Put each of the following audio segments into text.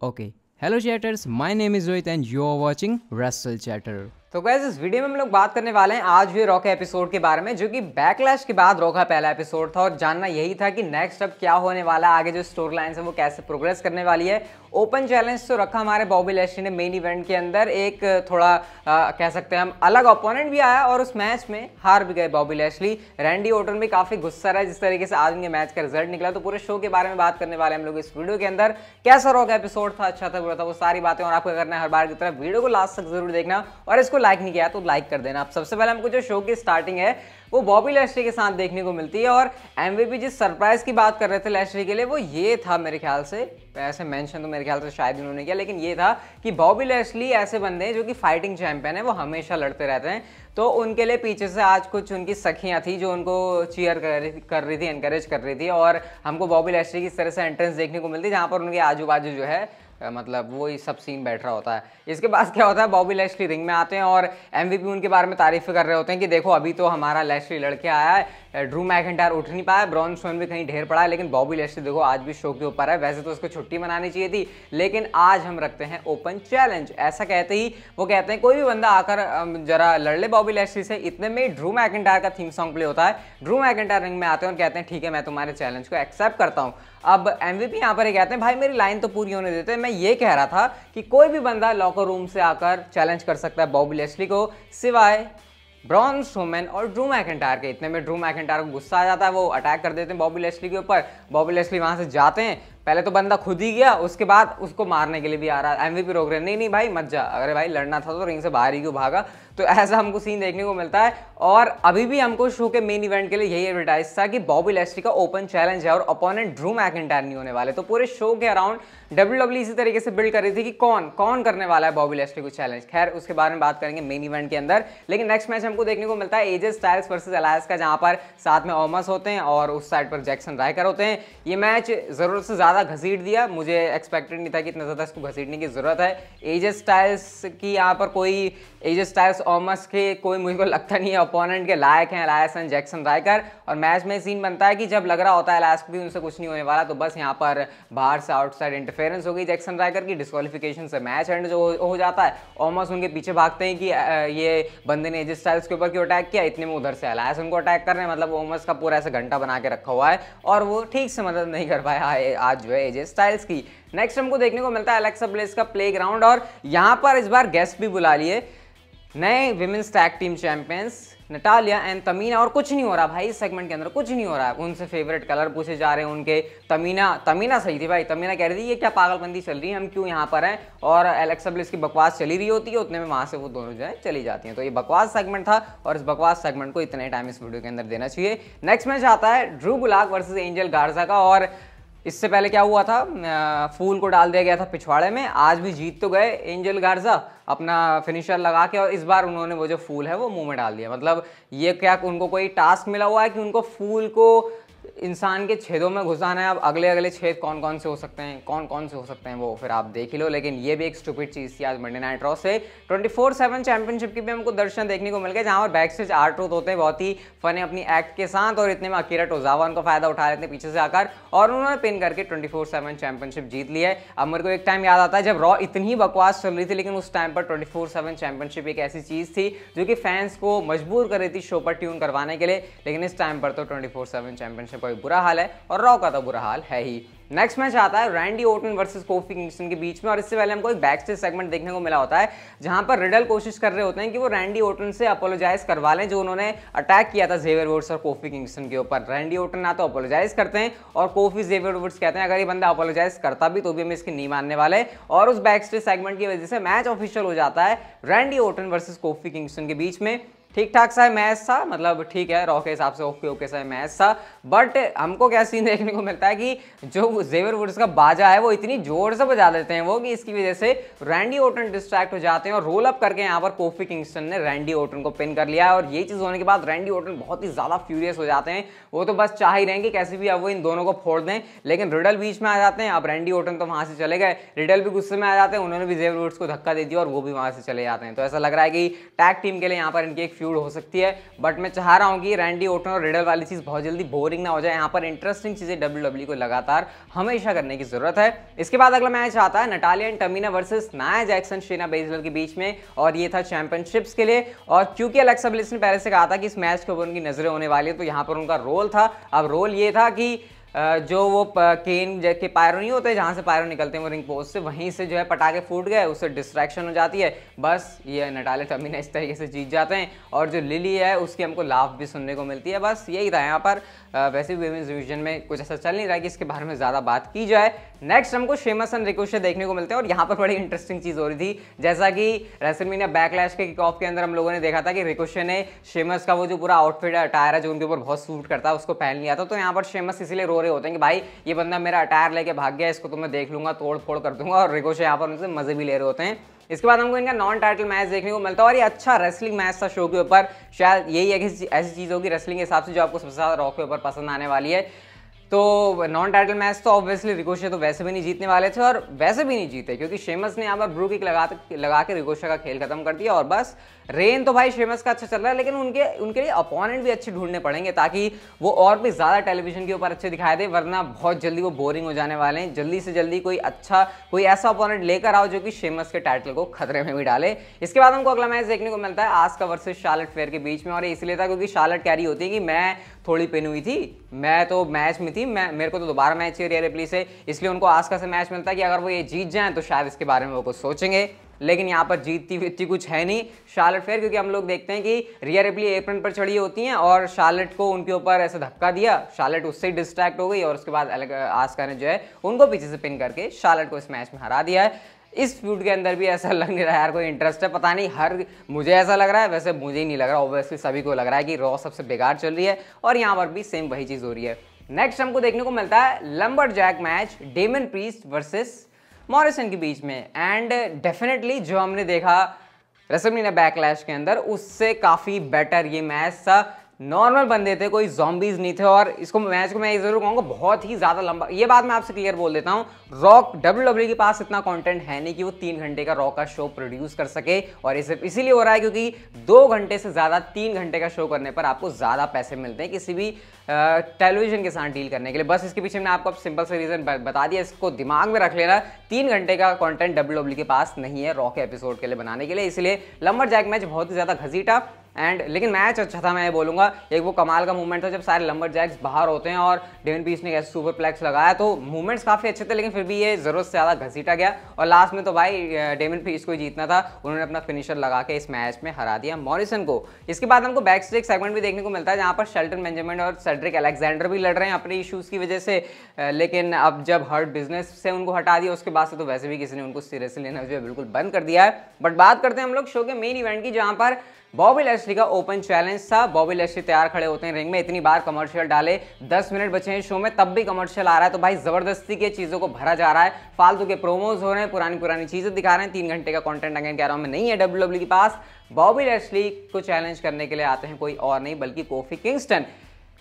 Okay. Hello chatters, my name is Rohit and you are watching Russell Chatter. तो guys इस video में हम लोग बात करने वाले हैं आज हुए रॉ एपिसोड के बारे में जो कि बैकलैश के बाद रॉ का पहला एपिसोड था और जानना यही था कि नेक्स्ट अब क्या होने वाला है आगे जो स्टोरी लाइन है वो कैसे प्रोग्रेस करने वाली है ओपन चैलेंज तो रखा हमारे बॉबी लेशी ने मेन इवेंट के अंदर एक थोड़ा आ, कह सकते हैं हम अलग ओपोनेंट भी आया और उस मैच में हार भी गए बॉबी लेशली रैंडी ओटन भी काफ़ी गुस्सा रहा जिस तरीके से आज उनके मैच का रिजल्ट निकला तो पूरे शो के बारे में बात करने वाले हम लोग इस वीडियो के अंदर कैसा रॉ एपिसोड था अच्छा था बुरा था वो सारी बातें और आपको करना है हर बार की तरफ वीडियो को लास्ट तक जरूर देखना और इसको को लाइक नहीं किया तो लाइक कर देना आप सबसे पहले हमको जो शो की स्टार्टिंग है वो बॉबी लेस्ट्री के साथ देखने को मिलती है और एम जिस सरप्राइज की बात कर रहे थे लेस्ट्री के लिए वो ये था मेरे ख्याल से ऐसे मेंशन तो मेरे ख्याल से शायद उन्होंने किया लेकिन ये था कि बॉबी लेस्ली ऐसे बंदे हैं जो कि फाइटिंग चैंपियन है वो हमेशा लड़ते रहते हैं तो उनके लिए पीछे से आज कुछ उनकी सखियाँ थी जो उनको चीयर कर, रही थी इनक्रेज कर रही थी और हमको बॉबी लेस्ट्री की इस तरह से एंट्रेंस देखने को मिलती है जहाँ पर उनके आजू बाजू जो है मतलब वो ही सब सीन बैठ रहा होता है इसके पास क्या होता है बॉबी लेशली रिंग में आते हैं और एम उनके बारे में तारीफ़ कर रहे होते हैं कि देखो अभी तो हमारा लेशली लड़के आया है ड्रू मैकेंटायर उठ नहीं पाया ब्रॉन स्वन भी कहीं ढेर पड़ा है लेकिन बॉबी लेस्टर देखो आज भी शो के ऊपर है वैसे तो उसको छुट्टी मनानी चाहिए थी लेकिन आज हम रखते हैं ओपन चैलेंज ऐसा कहते ही वो कहते हैं कोई भी बंदा आकर जरा लड़ ले बॉबी लेस्ली से इतने में ड्रू मैकेंटायर का थीम सॉन्ग प्ले होता है ड्रू मैकेंटायर रिंग में आते हैं और कहते हैं ठीक है मैं तुम्हारे चैलेंज को एक्सेप्ट करता हूँ अब एम वी पी यहाँ पर कहते हैं भाई मेरी लाइन तो पूरी होने देते हैं मैं ये कह रहा था कि कोई भी बंदा लॉकर रूम से आकर चैलेंज कर सकता है बॉबी लेस्टली को सिवाय ब्रॉन सोमैन और ड्रू मैकेंटायर के इतने में ड्रू मैकेंटायर को गुस्सा आ जाता है वो अटैक कर देते हैं बॉबी लेस्ली के ऊपर बॉबी लेस्ली वहाँ से जाते हैं पहले तो बंदा खुद ही गया उसके बाद उसको मारने के लिए भी आ रहा है एम वी रोक रहे नहीं नहीं भाई मत जा अगर भाई लड़ना था तो रिंग से बाहर ही क्यों भागा तो ऐसा हमको सीन देखने को मिलता है और अभी भी हमको शो के मेन इवेंट के लिए यही एडवर्टाइज था कि बॉबी लेस्ट्री का ओपन चैलेंज है और अपोनेंट ड्रू मैक नहीं होने वाले तो पूरे शो के अराउंड डब्ल्यू डब्ल्यू इसी तरीके से बिल्ड कर रही थी कि कौन कौन करने वाला है बॉबी लेस्ट्री को चैलेंज खैर उसके बारे में बात करेंगे मेन इवेंट के अंदर लेकिन नेक्स्ट मैच हमको देखने को मिलता है एजेस स्टाइल्स वर्सेज अलायस का जहाँ पर साथ में ओमस होते हैं और उस साइड पर जैक्सन रायकर होते हैं ये मैच जरूरत से ज़्यादा ज़्यादा घसीट दिया मुझे एक्सपेक्टेड नहीं था कि इतना ज़्यादा इसको घसीटने की ज़रूरत है एजेस स्टाइल्स की यहाँ पर कोई एजेस स्टाइल्स ओमस के कोई मुझे को लगता नहीं है ओपोनेंट के लायक हैं लायस एंड जैक्सन रायकर और मैच में सीन बनता है कि जब लग रहा होता है लायस भी उनसे कुछ नहीं होने वाला तो बस यहाँ पर बाहर से आउटसाइड इंटरफेरेंस हो गई जैक्सन रायकर की डिस्कालिफिकेशन से मैच एंड जो हो जाता है ओमस उनके पीछे भागते हैं कि ये बंदे ने एजेस स्टाइल्स के ऊपर क्यों अटैक किया इतने में उधर से अलायस उनको अटैक कर रहे हैं मतलब ओमस का पूरा ऐसा घंटा बना के रखा हुआ है और वो ठीक से मदद नहीं कर पाया आज जो है एजे स्टाइल्स की नेक्स्ट हमको देखने को मिलता है अलेक्सा ब्लेस का प्ले और यहाँ पर इस बार गेस्ट भी बुला लिए नए women's tag team champions Natalya and Tamina और कुछ नहीं हो रहा भाई इस सेगमेंट के अंदर कुछ नहीं हो रहा है उनसे फेवरेट कलर पूछे जा रहे हैं उनके तमीना तमीना सही थी भाई तमीना कह रही थी ये क्या पागलबंदी चल रही है हम क्यों यहाँ पर हैं और एलेक्सा ब्लिस की बकवास चली रही होती है उतने में वहाँ से वो दोनों जो है चली जाती हैं तो ये बकवास सेगमेंट था और इस बकवास सेगमेंट को इतने टाइम इस वीडियो के अंदर देना चाहिए नेक्स्ट मैच आता है ड्रू बुलाक वर्सेज एंजल गार्जा का और इससे पहले क्या हुआ था फूल को डाल दिया गया था पिछवाड़े में आज भी जीत तो गए एंजल गार्जा अपना फिनिशर लगा के और इस बार उन्होंने वो जो फूल है वो मुंह में डाल दिया मतलब ये क्या उनको कोई टास्क मिला हुआ है कि उनको फूल को इंसान के छेदों में घुसाना है अब अगले अगले छेद कौन कौन से हो सकते हैं कौन कौन से हो सकते हैं वो फिर आप देख ही लो लेकिन ये भी एक स्टूपिड चीज़ थी आज मंडे नाइट रॉ से ट्वेंटी फोर सेवन चैंपियनशिप की भी हमको दर्शन देखने को मिल गया जहाँ पर बैक स्टेज आर ट्रूथ होते हैं बहुत ही फन है अपनी एक्ट के साथ और इतने में अकीरा टोजावा उनका फायदा उठा लेते हैं पीछे से आकर और उन्होंने पिन करके ट्वेंटी फोर सेवन चैंपियनशिप जीत ली है अब मेरे को एक टाइम याद आता है जब रॉ इतनी बकवास चल रही थी लेकिन उस टाइम पर ट्वेंटी फोर सेवन चैंपियनशिप एक ऐसी चीज़ थी जो कि फैंस को मजबूर कर रही थी शो पर ट्यून करवाने के लिए लेकिन इस टाइम पर तो ट्वेंटी फोर सेवन चैंपियनशिप का भी बुरा हाल है और रॉ का तो बुरा हाल है ही नेक्स्ट मैच आता है Randy Orton versus Kofi Kingston के बीच में और इससे पहले हमको एक बैक स्टेज सेगमेंट देखने को मिला होता है जहां पर रिडल कोशिश कर रहे होते हैं कि वो रैंडी ओटन से अपोलोजाइज करवा लें जो उन्होंने अटैक किया था जेवियर वुड्स और कोफी किंगस्टन के ऊपर रैंडी ओटन ना तो अपोलोजाइज करते हैं और कोफी जेवियर वुड्स कहते हैं अगर ये बंदा अपोलोजाइज करता भी तो भी हम इसकी नहीं मानने वाले और उस बैक स्टेज सेगमेंट की वजह से मैच ऑफिशियल हो जाता है Randy Orton versus Kofi Kingston के बीच में ठीक ठाक सा है मैच सा मतलब ठीक है रॉ के हिसाब से ओके ओके सा मैच सा बट हमको क्या सीन देखने को मिलता है कि जो जेवर वुड्स का बाजा है वो इतनी जोर से बजा देते हैं वो कि इसकी वजह से रैंडी ओटन डिस्ट्रैक्ट हो जाते हैं और रोल अप करके यहाँ पर कोफी किंगस्टन ने रैंडी ओटन को पिन कर लिया और ये चीज़ होने के बाद रैंडी ओटन बहुत ही ज़्यादा फ्यूरियस हो जाते हैं वो तो बस चाह ही रहे हैं कि कैसे भी अब वो इन दोनों को फोड़ दें लेकिन रिडल बीच में आ जाते हैं अब रैंडी ओटन तो वहाँ से चले गए रिडल भी गुस्से में आ जाते हैं उन्होंने भी जेवर वुड्स को धक्का दे दिया और वो भी वहाँ से चले जाते हैं तो ऐसा लग रहा है कि टैग टीम के लिए यहाँ पर इनकी एक फ्यूड हो सकती है बट मैं चाह रहा हूँ कि रैंडी ओटन और रिडल वाली चीज़ बहुत जल्दी बोरिंग ना हो जाए यहाँ पर इंटरेस्टिंग चीज़ें डब्ल्यू e को लगातार हमेशा करने की ज़रूरत है इसके बाद अगला मैच आता है Natalya Tamina versus versus Nia Jax Shayna Baszler के बीच में और ये था चैंपियनशिप्स के लिए और क्योंकि अलेक्सा ब्लिस ने पहले से कहा था कि इस मैच के ऊपर उनकी नज़रें होने वाली है तो यहाँ पर उनका रोल था अब रोल ये था कि जो वो केन के पायरों नहीं होते जहाँ से पायरों निकलते हैं वो रिंग पोस्ट से वहीं से जो है पटाखे फूट गए उससे डिस्ट्रैक्शन हो जाती है बस ये नटाले ने इस तरीके से जीत जाते हैं और जो लिली है उसकी हमको लाभ भी सुनने को मिलती है बस यही था यहाँ पर वैसे भी वेमेंस डिविजन में कुछ ऐसा चल नहीं रहा कि इसके बारे में ज़्यादा बात की जाए नेक्स्ट हमको शेमस एंड रिकोशे देखने को मिलते हैं और यहाँ पर बड़ी इंटरेस्टिंग चीज़ हो रही थी जैसा कि ने बैकलैश के किक ऑफ के अंदर हम लोगों ने देखा था कि रिकोशे ने शेमस का वो जो पूरा आउटफिट है अटायर है जो उनके ऊपर बहुत सूट करता है उसको पहन लिया था तो यहाँ पर शेमस इसीलिए रो रहे रहे होते हैं कि भाई ये बंदा मेरा अटायर लेके भाग गया इसको तो मैं देख लूंगा तोड़ फोड़ कर दूंगा और रिकोशे यहाँ पर उनसे मजे भी ले रहे होते हैं इसके बाद हमको इनका नॉन टाइटल मैच देखने को मिलता है और ये अच्छा रेसलिंग मैच था शो के ऊपर शायद यही ऐसी चीज़ होगी रेसलिंग के हिसाब से जो आपको सबसे ज़्यादा रॉक के ऊपर पसंद आने वाली है तो नॉन टाइटल मैच तो ऑब्वियसली रिकोशे तो वैसे भी नहीं जीतने वाले थे और वैसे भी नहीं जीते क्योंकि शेमस ने यहाँ पर ब्रू किक लगा लगा के रिकोशे का खेल खत्म कर दिया और बस रेन तो भाई शेमस का अच्छा चल रहा है लेकिन उनके उनके लिए अपोनेंट भी अच्छे ढूंढने पड़ेंगे ताकि वो और भी ज़्यादा टेलीविजन के ऊपर अच्छे दिखाई दे वरना बहुत जल्दी वो बोरिंग हो जाने वाले हैं जल्दी से जल्दी कोई अच्छा कोई ऐसा अपोनेंट लेकर आओ जो कि शेमस के टाइटल को खतरे में भी डाले इसके बाद हमको अगला मैच देखने को मिलता है आज का वर्सेज शार्लट फेयर के बीच में और इसलिए था क्योंकि शार्लट कैरी होती है कि मैं थोड़ी पिन हुई थी मैं तो मैच में थी मैं मेरे को तो दोबारा मैच चाहिए रियल रिप्ली से इसलिए उनको आसका से मैच मिलता है कि अगर वो ये जीत जाएं तो शायद इसके बारे में वो कुछ सोचेंगे लेकिन यहाँ पर जीतती वीतती कुछ है नहीं शार्लेट फेयर क्योंकि हम लोग देखते हैं कि रिया रिप्ली एप्रन पर चढ़ी होती हैं और शार्लेट को उनके ऊपर ऐसे धक्का दिया शार्लेट उससे डिस्ट्रैक्ट हो गई और उसके बाद अलग आस्का ने जो है उनको पीछे से पिन करके शार्लेट को इस मैच में हरा दिया है इस फ्यूड के अंदर भी ऐसा लग नहीं रहा है यार कोई इंटरेस्ट है पता नहीं हर मुझे ऐसा लग रहा है वैसे मुझे ही नहीं लग रहा ऑब्वियसली सभी को लग रहा है कि रॉ सबसे बेकार चल रही है और यहाँ पर भी सेम वही चीज़ हो रही है नेक्स्ट हमको देखने को मिलता है lumberjack match Damian Priest versus Morrison के बीच में एंड डेफिनेटली जो हमने देखा रसमिना बैकलैश के अंदर उससे काफ़ी बेटर ये मैच था नॉर्मल बंदे थे कोई जॉम्बीज नहीं थे और इसको मैच को मैं ये जरूर कहूँगा बहुत ही ज़्यादा लंबा ये बात मैं आपसे क्लियर बोल देता हूँ रॉक डब्ल्यू डब्ल्यू के पास इतना कंटेंट है नहीं कि वो तीन घंटे का रॉक का शो प्रोड्यूस कर सके और ये सिर्फ इसीलिए हो रहा है क्योंकि दो घंटे से ज़्यादा तीन घंटे का शो करने पर आपको ज़्यादा पैसे मिलते हैं किसी भी टेलीविजन के साथ डील करने के लिए बस इसके पीछे मैंने आपको सिंपल से रीज़न बता दिया इसको दिमाग में रख लेना तीन घंटे का कॉन्टेंट डब्ल्यू e के पास नहीं है रॉक एपिसोड के लिए बनाने के लिए इसलिए लंबर जैक मैच बहुत ही ज़्यादा घसीटा एंड लेकिन मैच अच्छा-, अच्छा था मैं ये बोलूंगा एक वो कमाल का मूवमेंट था जब सारे लंबर जैक्स बाहर होते हैं और डेविन पीस ने कैसे सुपर प्लेक्स लगाया तो मूवमेंट्स काफ़ी अच्छे थे लेकिन फिर भी ये ज़रूरत से ज़्यादा घसीटा गया और लास्ट में तो भाई डेविन पीस को जीतना था उन्होंने अपना फिनिशर लगा के इस मैच में हरा दिया मॉरिसन को इसके बाद हमको बैक स्टेक सेगमेंट भी देखने को मिलता है जहाँ पर शेल्टन बेंजामिन और सेड्रिक एलेक्जेंडर भी लड़ रहे हैं अपने इशूज़ की वजह से लेकिन अब जब हर्ट बिजनेस से उनको हटा दिया उसके बाद से तो वैसे भी किसी ने उनको सीरियसली लेना बिल्कुल बंद कर दिया है बट बात करते हैं हम लोग शो के मेन इवेंट की जहाँ पर बॉबी लेस्ली का ओपन चैलेंज था बॉबी लेस्ली तैयार खड़े होते हैं रिंग में इतनी बार कमर्शियल डाले 10 मिनट बचे हैं शो में तब भी कमर्शियल आ रहा है तो भाई ज़बरदस्ती के चीज़ों को भरा जा रहा है फालतू के प्रोमोज हो रहे हैं पुरानी पुरानी चीज़ें दिखा रहे हैं तीन घंटे का कॉन्टेंट अगेन कह रहा हूँ नहीं है डब्ल्यू e के पास बॉबी लेस्ली को चैलेंज करने के लिए आते हैं कोई और नहीं बल्कि कोफी किंगस्टन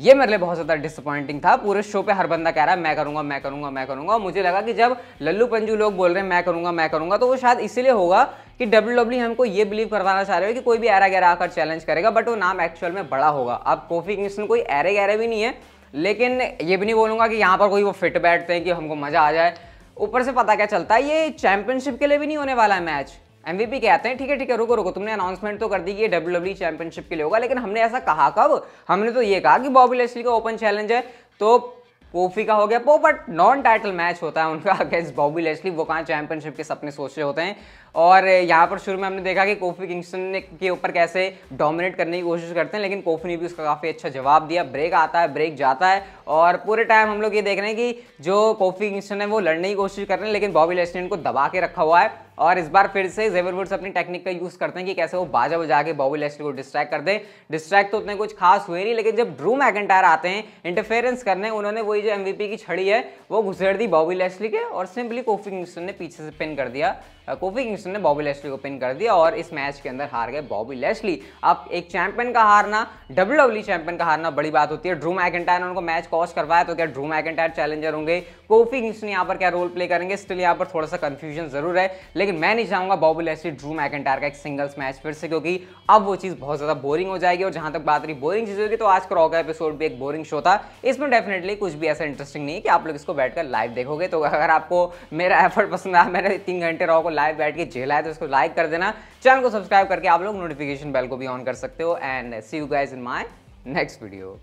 ये मेरे लिए बहुत ज़्यादा डिसअपॉइंटिंग था पूरे शो पे हर बंदा कह रहा है मैं करूंगा मैं करूंगा मैं करूंगा मुझे लगा कि जब लल्लू पंजू लोग बोल रहे हैं मैं करूंगा मैं करूंगा तो वो शायद इसीलिए होगा कि डब्ल्यू डब्ल्यू e हमको ये बिलीव करवाना चाह रहे हो कि कोई भी एरा गैरा आकर चैलेंज करेगा बट वो नाम एक्चुअल में बड़ा होगा अब कोफी किंगस्टन कोई एरे गैरे भी नहीं है लेकिन ये भी नहीं बोलूंगा कि यहाँ पर कोई वो फिट बैठते हैं कि हमको मज़ा आ जाए ऊपर से पता क्या चलता है ये चैंपियनशिप के लिए भी नहीं होने वाला है मैच एम वी पी कहते हैं ठीक है ठीक है रुको रुको तुमने अनाउंसमेंट तो कर दी कि डब्ल्यू डब्ल्यू चैंपियनशिप के लिए होगा लेकिन हमने ऐसा कहा कब हमने तो ये कहा कि बॉबी लेस्ली का ओपन चैलेंज है तो कोफी का हो गया पो बट नॉन टाइटल मैच होता है उनका अगेंस्ट बॉबी लेस्ली वो कहाँ चैंपियनशिप के सपने सोच रहे होते हैं और यहाँ पर शुरू में हमने देखा कि कोफी किंगस्टन ने के ऊपर कैसे डोमिनेट करने की कोशिश करते हैं लेकिन कोफी ने भी उसका काफ़ी अच्छा जवाब दिया ब्रेक आता है ब्रेक जाता है और पूरे टाइम हम लोग ये देख रहे हैं कि जो कोफी किंगस्टन है वो लड़ने की कोशिश कर रहे हैं लेकिन बॉबी लेस्टन को दबा के रखा हुआ है और इस बार फिर से जेवर वुड्स अपनी टेक्निक का यूज़ करते हैं कि कैसे वो बाजा बजा के बॉबी लेस्टर को डिस्ट्रैक्ट कर दें डिस्ट्रैक्ट तो उतने कुछ खास हुए नहीं लेकिन जब ड्रू मैकेंटायर आते हैं इंटरफेरेंस करने उन्होंने वही जो एम की छड़ी है वो घुसेड़ दी बॉबी लेस्टली के और सिंपली कोफी किंगस्टन ने पीछे से पिन कर दिया कोफी किंगस्टन ने बॉबी लेस्ली को पिन कर दिया और इस मैच के अंदर हार गए बॉबी लेस्ली अब एक चैंपियन का हारना डब्ल्यू डब्ल्यू चैंपियन का हारना बड़ी बात होती है ड्रू मैकेंटायर ने उनको मैच कॉस करवाया तो क्या ड्रू मैकेंटायर चैलेंजर होंगे कोफी किंगस्टन यहाँ पर क्या रोल प्ले करेंगे स्टिल यहाँ पर थोड़ा सा कंफ्यूजन जरूर है लेकिन मैं नहीं चाहूंगा बॉबी लेस्ली ड्रू मैकेंटायर का एक सिंगल्स मैच फिर से क्योंकि अब वो चीज़ बहुत ज़्यादा बोरिंग हो जाएगी और जहाँ तक बात रही बोरिंग चीज़ होगी तो आज का रॉक एपिसोड भी एक बोरिंग शो था इसमें डेफिनेटली कुछ भी ऐसा इंटरेस्टिंग नहीं है कि आप लोग इसको बैठकर लाइव देखोगे तो अगर आपको मेरा एफर्ट पसंद आया मैंने तीन घंटे रॉक लाइव बैठ के झेला है तो इसको लाइक कर देना चैनल को सब्सक्राइब करके आप लोग नोटिफिकेशन बेल को भी ऑन कर सकते हो and see you guys in my next video